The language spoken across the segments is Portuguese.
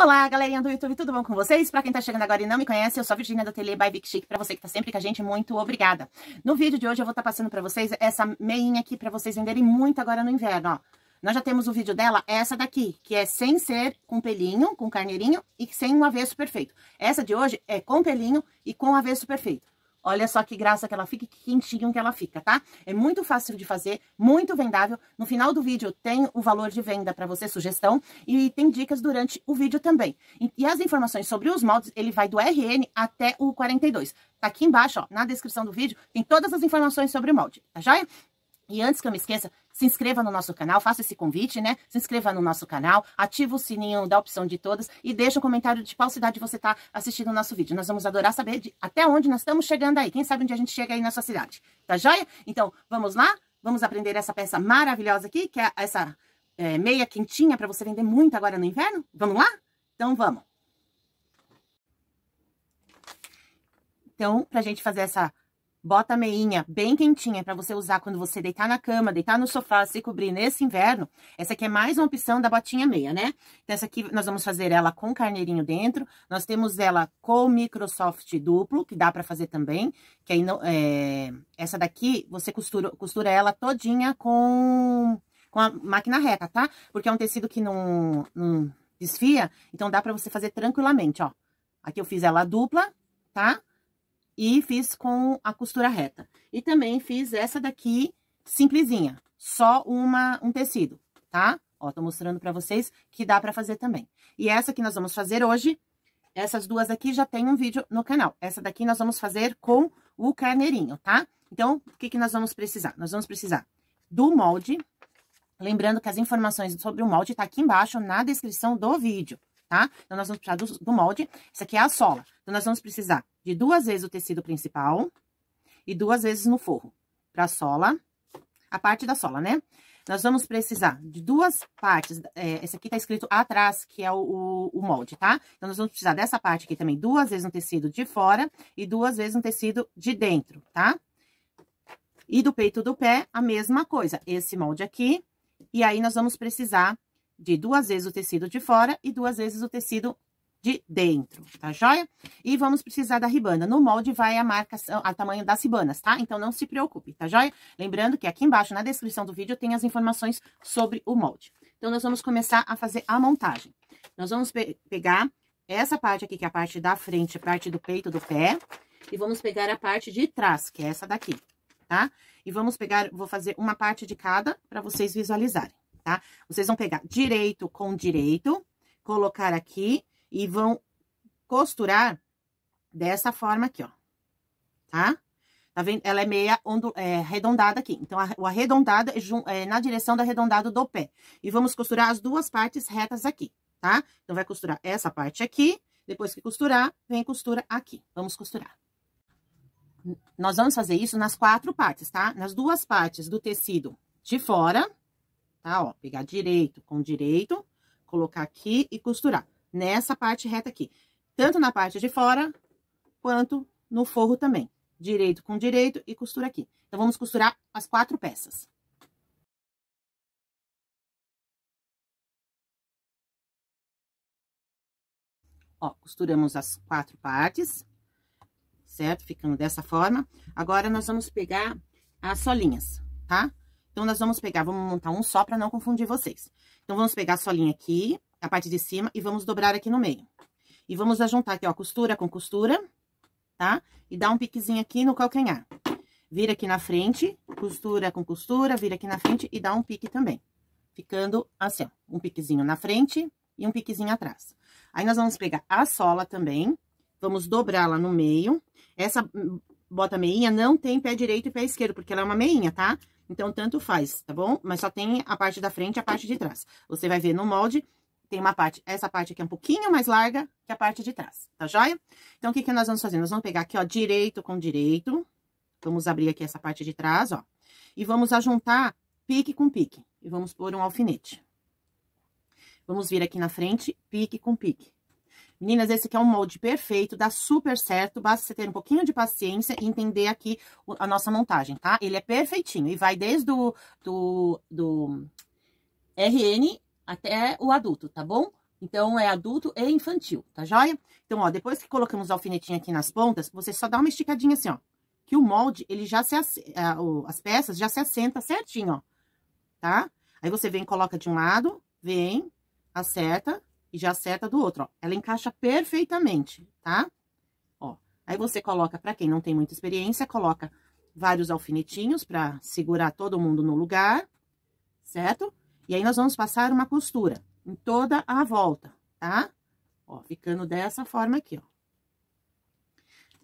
Olá, galerinha do YouTube, tudo bom com vocês? Para quem tá chegando agora e não me conhece, eu sou a Virginia da Tele by Big Chic. Para você que tá sempre com a gente, muito obrigada. No vídeo de hoje eu vou estar tá passando para vocês essa meinha aqui para vocês venderem muito agora no inverno, ó. Nós já temos o vídeo dela, essa daqui, que é sem ser com pelinho, com carneirinho e sem um avesso perfeito. Essa de hoje é com pelinho e com avesso perfeito. Olha só que graça que ela fica e que quentinho que ela fica, tá? É muito fácil de fazer, muito vendável. No final do vídeo tem o valor de venda para você, sugestão, e tem dicas durante o vídeo também. E as informações sobre os moldes, ele vai do RN até o 42. Tá aqui embaixo, ó, na descrição do vídeo, tem todas as informações sobre o molde, tá joia? E antes que eu me esqueça, se inscreva no nosso canal, faça esse convite, né? Se inscreva no nosso canal, ativa o sininho da opção de todas e deixa um comentário de qual cidade você está assistindo o nosso vídeo. Nós vamos adorar saber de até onde nós estamos chegando aí. Quem sabe onde a gente chega aí na sua cidade. Tá joia? Então, vamos lá? Vamos aprender essa peça maravilhosa aqui, que é essa é, meia quentinha para você vender muito agora no inverno? Vamos lá? Então, vamos. Então, para a gente fazer essa Bota a meinha bem quentinha para você usar quando você deitar na cama, deitar no sofá, se cobrir nesse inverno. Essa aqui é mais uma opção da botinha meia, né? Então, essa aqui nós vamos fazer ela com carneirinho dentro. Nós temos ela com microsoft duplo, que dá para fazer também. Que aí não, é... Essa daqui, você costura, costura ela todinha com, com a máquina reta, tá? Porque é um tecido que não, não desfia, então dá para você fazer tranquilamente, ó. Aqui eu fiz ela dupla, tá? e fiz com a costura reta. E também fiz essa daqui simplesinha, só uma, um tecido, tá? Ó, tô mostrando pra vocês que dá pra fazer também. E essa que nós vamos fazer hoje, essas duas aqui já tem um vídeo no canal. Essa daqui nós vamos fazer com o carneirinho, tá? Então, o que que nós vamos precisar? Nós vamos precisar do molde, lembrando que as informações sobre o molde tá aqui embaixo na descrição do vídeo tá? Então, nós vamos precisar do, do molde. Isso aqui é a sola. Então, nós vamos precisar de duas vezes o tecido principal e duas vezes no forro. Pra sola, a parte da sola, né? Nós vamos precisar de duas partes. É, esse aqui tá escrito atrás, que é o, o, o, molde, tá? Então, nós vamos precisar dessa parte aqui também, duas vezes um tecido de fora e duas vezes um tecido de dentro, tá? E do peito do pé, a mesma coisa. Esse molde aqui. E aí, nós vamos precisar de duas vezes o tecido de fora e duas vezes o tecido de dentro, tá joia? E vamos precisar da ribana. No molde vai a marcação, a tamanho das ribanas, tá? Então, não se preocupe, tá joia? Lembrando que aqui embaixo, na descrição do vídeo, tem as informações sobre o molde. Então, nós vamos começar a fazer a montagem. Nós vamos pe pegar essa parte aqui, que é a parte da frente, a parte do peito do pé, e vamos pegar a parte de trás, que é essa daqui, tá? E vamos pegar, vou fazer uma parte de cada para vocês visualizarem tá? Vocês vão pegar direito com direito, colocar aqui e vão costurar dessa forma aqui, ó. Tá? Tá vendo? Ela é meia ondul... é, arredondada aqui. Então, a, o arredondado é, é, na direção do arredondado do pé. E vamos costurar as duas partes retas aqui, tá? Então, vai costurar essa parte aqui. Depois que costurar, vem costura aqui. Vamos costurar. Nós vamos fazer isso nas quatro partes, tá? Nas duas partes do tecido de fora tá? Ó, pegar direito com direito, colocar aqui e costurar. Nessa parte reta aqui. Tanto na parte de fora, quanto no forro também. Direito com direito e costura aqui. Então, vamos costurar as quatro peças. Ó, costuramos as quatro partes, certo? Ficando dessa forma. Agora, nós vamos pegar as solinhas, tá? Tá? Então, nós vamos pegar, vamos montar um só para não confundir vocês. Então, vamos pegar a solinha aqui, a parte de cima, e vamos dobrar aqui no meio. E vamos juntar aqui, ó, costura com costura, tá? E dar um piquezinho aqui no calcanhar. Vira aqui na frente, costura com costura, vira aqui na frente e dá um pique também. Ficando assim, ó, um piquezinho na frente e um piquezinho atrás. Aí, nós vamos pegar a sola também, vamos dobrá-la no meio. Essa hum, bota meinha não tem pé direito e pé esquerdo, porque ela é uma meinha, tá? Então, tanto faz, tá bom? Mas só tem a parte da frente e a parte de trás. Você vai ver no molde, tem uma parte, essa parte aqui é um pouquinho mais larga que a parte de trás, tá joia? Então, o que que nós vamos fazer? Nós vamos pegar aqui, ó, direito com direito. Vamos abrir aqui essa parte de trás, ó. E vamos ajuntar pique com pique. E vamos pôr um alfinete. Vamos vir aqui na frente, pique com pique. Meninas, esse aqui é um molde perfeito, dá super certo, basta você ter um pouquinho de paciência e entender aqui a nossa montagem, tá? Ele é perfeitinho e vai desde o do, do RN até o adulto, tá bom? Então, é adulto e infantil, tá joia? Então, ó, depois que colocamos o alfinetinho aqui nas pontas, você só dá uma esticadinha assim, ó. Que o molde, ele já se... As peças já se assenta certinho, ó. Tá? Aí, você vem, coloca de um lado, vem, acerta, e já seta do outro, ó. Ela encaixa perfeitamente, tá? Ó, aí você coloca, para quem não tem muita experiência, coloca vários alfinetinhos para segurar todo mundo no lugar, certo? E aí, nós vamos passar uma costura em toda a volta, tá? Ó, ficando dessa forma aqui, ó.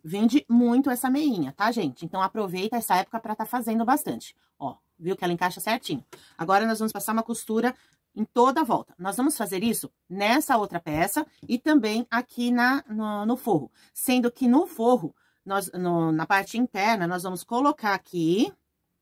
Vende muito essa meinha, tá, gente? Então, aproveita essa época para tá fazendo bastante. Ó, viu que ela encaixa certinho. Agora, nós vamos passar uma costura em toda a volta. Nós vamos fazer isso nessa outra peça e também aqui na, no, no forro. Sendo que no forro, nós, no, na parte interna, nós vamos colocar aqui,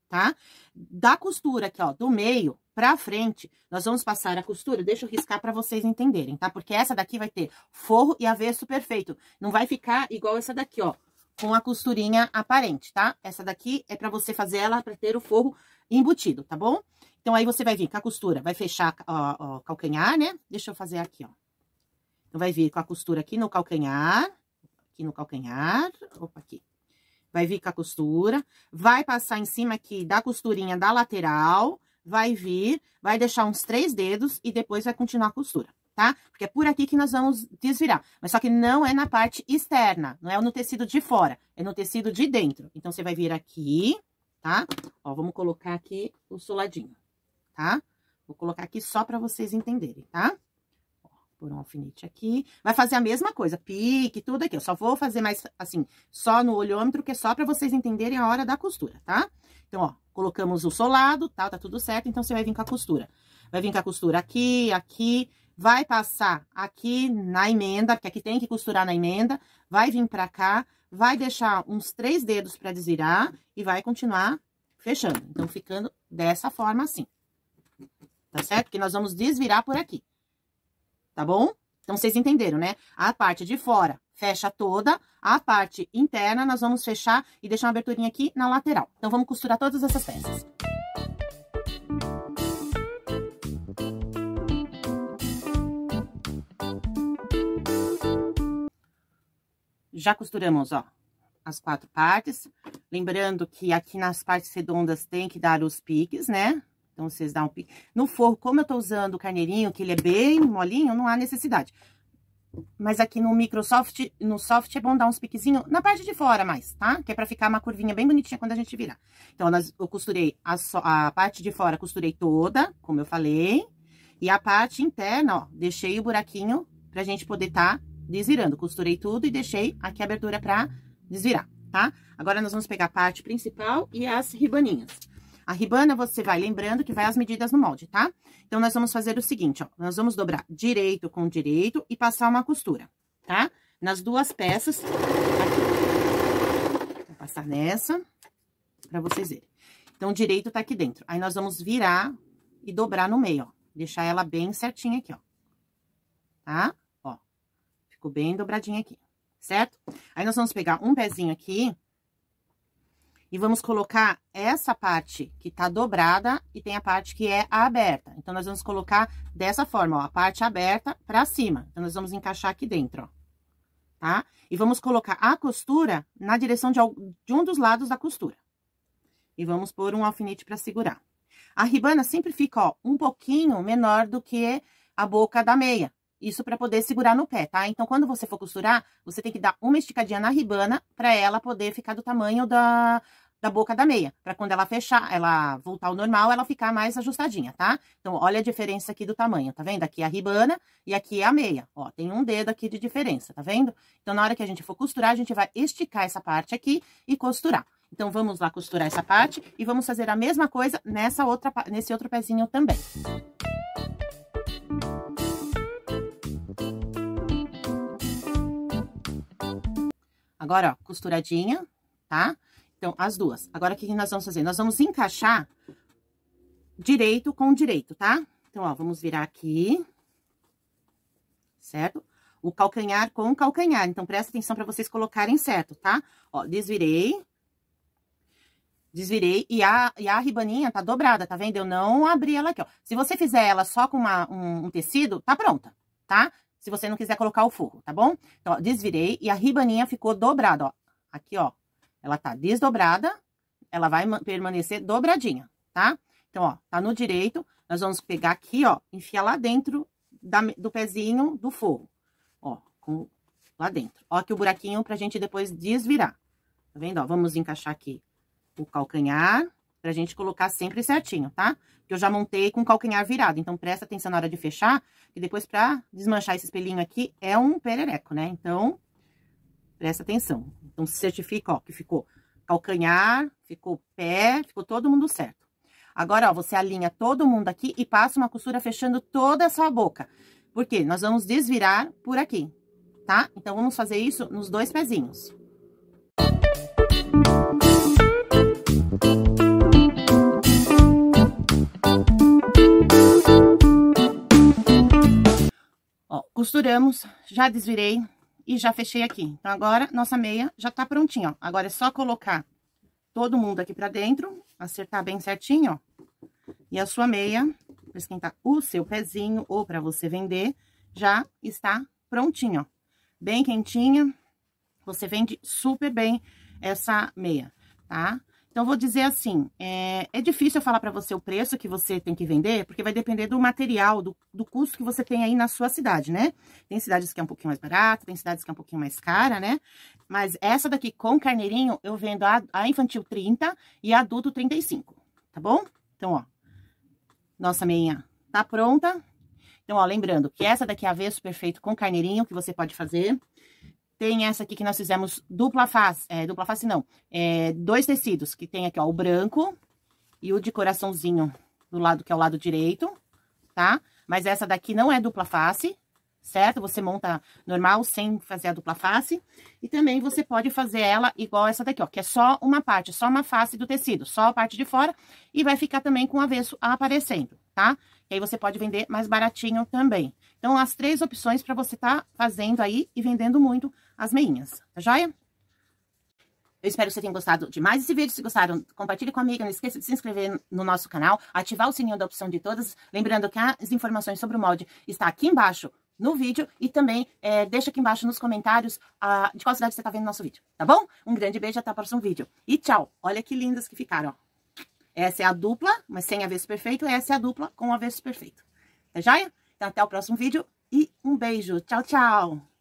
tá? Da costura aqui, ó, do meio pra frente, nós vamos passar a costura. Deixa eu riscar pra vocês entenderem, tá? Porque essa daqui vai ter forro e avesso perfeito. Não vai ficar igual essa daqui, ó, com a costurinha aparente, tá? Essa daqui é pra você fazer ela pra ter o forro embutido, tá bom? Então, aí você vai vir com a costura, vai fechar o calcanhar, né? Deixa eu fazer aqui, ó. Então, vai vir com a costura aqui no calcanhar, aqui no calcanhar, opa, aqui. Vai vir com a costura, vai passar em cima aqui da costurinha da lateral, vai vir, vai deixar uns três dedos e depois vai continuar a costura, tá? Porque é por aqui que nós vamos desvirar. Mas só que não é na parte externa, não é no tecido de fora, é no tecido de dentro. Então, você vai vir aqui, tá? Ó, vamos colocar aqui o soladinho tá? Vou colocar aqui só para vocês entenderem, tá? Ó, por um alfinete aqui. Vai fazer a mesma coisa, pique, tudo aqui. Eu só vou fazer mais, assim, só no olhômetro, que é só para vocês entenderem a hora da costura, tá? Então, ó, colocamos o solado, tá? Tá tudo certo, então você vai vir com a costura. Vai vir com a costura aqui, aqui, vai passar aqui na emenda, porque aqui tem que costurar na emenda, vai vir pra cá, vai deixar uns três dedos pra desvirar e vai continuar fechando. Então, ficando dessa forma assim tá certo? Que nós vamos desvirar por aqui, tá bom? Então, vocês entenderam, né? A parte de fora fecha toda, a parte interna nós vamos fechar e deixar uma aberturinha aqui na lateral. Então, vamos costurar todas essas peças. Já costuramos, ó, as quatro partes. Lembrando que aqui nas partes redondas tem que dar os piques, né? Então, vocês dão um pique. No forro, como eu tô usando o carneirinho, que ele é bem molinho, não há necessidade. Mas aqui no Microsoft, no soft, é bom dar uns piquezinhos na parte de fora mais, tá? Que é pra ficar uma curvinha bem bonitinha quando a gente virar. Então, nós, eu costurei a, so, a parte de fora, costurei toda, como eu falei. E a parte interna, ó, deixei o buraquinho pra gente poder tá desvirando. Costurei tudo e deixei aqui a abertura pra desvirar, tá? Agora, nós vamos pegar a parte principal e as ribaninhas. A ribana, você vai lembrando que vai as medidas no molde, tá? Então, nós vamos fazer o seguinte, ó. Nós vamos dobrar direito com direito e passar uma costura, tá? Nas duas peças. Aqui. Vou passar nessa, pra vocês verem. Então, direito tá aqui dentro. Aí, nós vamos virar e dobrar no meio, ó. Deixar ela bem certinha aqui, ó. Tá? Ó. Ficou bem dobradinha aqui, certo? Aí, nós vamos pegar um pezinho aqui e vamos colocar essa parte que tá dobrada e tem a parte que é aberta. Então, nós vamos colocar dessa forma, ó, a parte aberta pra cima. Então, nós vamos encaixar aqui dentro, ó, tá? E vamos colocar a costura na direção de, de um dos lados da costura. E vamos pôr um alfinete pra segurar. A ribana sempre fica, ó, um pouquinho menor do que a boca da meia, isso para poder segurar no pé, tá? Então, quando você for costurar, você tem que dar uma esticadinha na ribana para ela poder ficar do tamanho da, da boca da meia, para quando ela fechar, ela voltar ao normal, ela ficar mais ajustadinha, tá? Então, olha a diferença aqui do tamanho, tá vendo? Aqui é a ribana e aqui é a meia, ó, tem um dedo aqui de diferença, tá vendo? Então, na hora que a gente for costurar, a gente vai esticar essa parte aqui e costurar. Então, vamos lá costurar essa parte e vamos fazer a mesma coisa nessa outra, nesse outro pezinho também. Agora, ó, costuradinha, tá? Tá? Então, as duas. Agora, o que, nós vamos fazer? Nós vamos encaixar direito com direito, tá? Então, ó, vamos virar aqui, certo? O calcanhar com o calcanhar. Então, presta atenção para vocês colocarem certo, tá? Ó, desvirei. Desvirei e a, e a ribaninha tá dobrada, tá vendo? Eu não abri ela aqui, ó. Se você fizer ela só com uma, um, um tecido, tá pronta, tá? Se você não quiser colocar o forro, tá bom? Então, ó, desvirei e a ribaninha ficou dobrada, ó. Aqui, ó, ela tá desdobrada, ela vai permanecer dobradinha, tá? Então, ó, tá no direito, nós vamos pegar aqui, ó, enfiar lá dentro da, do pezinho do forro, ó, com, lá dentro. Ó aqui o buraquinho pra gente depois desvirar, tá vendo? Ó, vamos encaixar aqui o calcanhar, pra gente colocar sempre certinho, tá? Que eu já montei com o calcanhar virado, então presta atenção na hora de fechar, que depois pra desmanchar esse espelhinho aqui é um perereco, né? Então, Presta atenção. Então, se certifica, ó, que ficou calcanhar, ficou pé, ficou todo mundo certo. Agora, ó, você alinha todo mundo aqui e passa uma costura fechando toda a sua boca. Porque nós vamos desvirar por aqui, tá? Então, vamos fazer isso nos dois pezinhos. Ó, costuramos, já desvirei, e já fechei aqui. Então, agora, nossa meia já tá prontinha, ó. Agora é só colocar todo mundo aqui pra dentro, acertar bem certinho, ó. E a sua meia, pra esquentar o seu pezinho ou pra você vender, já está prontinha, ó. Bem quentinha, você vende super bem essa meia, tá? Tá? Então, vou dizer assim, é, é difícil eu falar para você o preço que você tem que vender, porque vai depender do material, do, do custo que você tem aí na sua cidade, né? Tem cidades que é um pouquinho mais barato, tem cidades que é um pouquinho mais cara, né? Mas essa daqui com carneirinho, eu vendo a, a infantil 30 e a adulto 35, tá bom? Então, ó, nossa meinha tá pronta. Então, ó, lembrando que essa daqui é avesso perfeito com carneirinho, que você pode fazer. Tem essa aqui que nós fizemos dupla face, é, dupla face não, é, dois tecidos, que tem aqui, ó, o branco e o de coraçãozinho do lado, que é o lado direito, tá? Mas essa daqui não é dupla face, certo? Você monta normal, sem fazer a dupla face. E também você pode fazer ela igual essa daqui, ó, que é só uma parte, só uma face do tecido, só a parte de fora. E vai ficar também com o avesso aparecendo, tá? E aí você pode vender mais baratinho também. Então, as três opções para você tá fazendo aí e vendendo muito as meinhas, tá joia? Eu espero que você tenha gostado de mais esse vídeo. Se gostaram, compartilhe com a amiga. Não esqueça de se inscrever no nosso canal, ativar o sininho da opção de todas. Lembrando que as informações sobre o molde está aqui embaixo no vídeo e também é, deixa aqui embaixo nos comentários a, ah, de qual cidade você está vendo o nosso vídeo, tá bom? Um grande beijo, e até o próximo vídeo. E tchau! Olha que lindas que ficaram, ó. Essa é a dupla, mas sem avesso perfeito. Essa é a dupla com avesso perfeito. Tá joia? Então, até o próximo vídeo e um beijo. Tchau, tchau!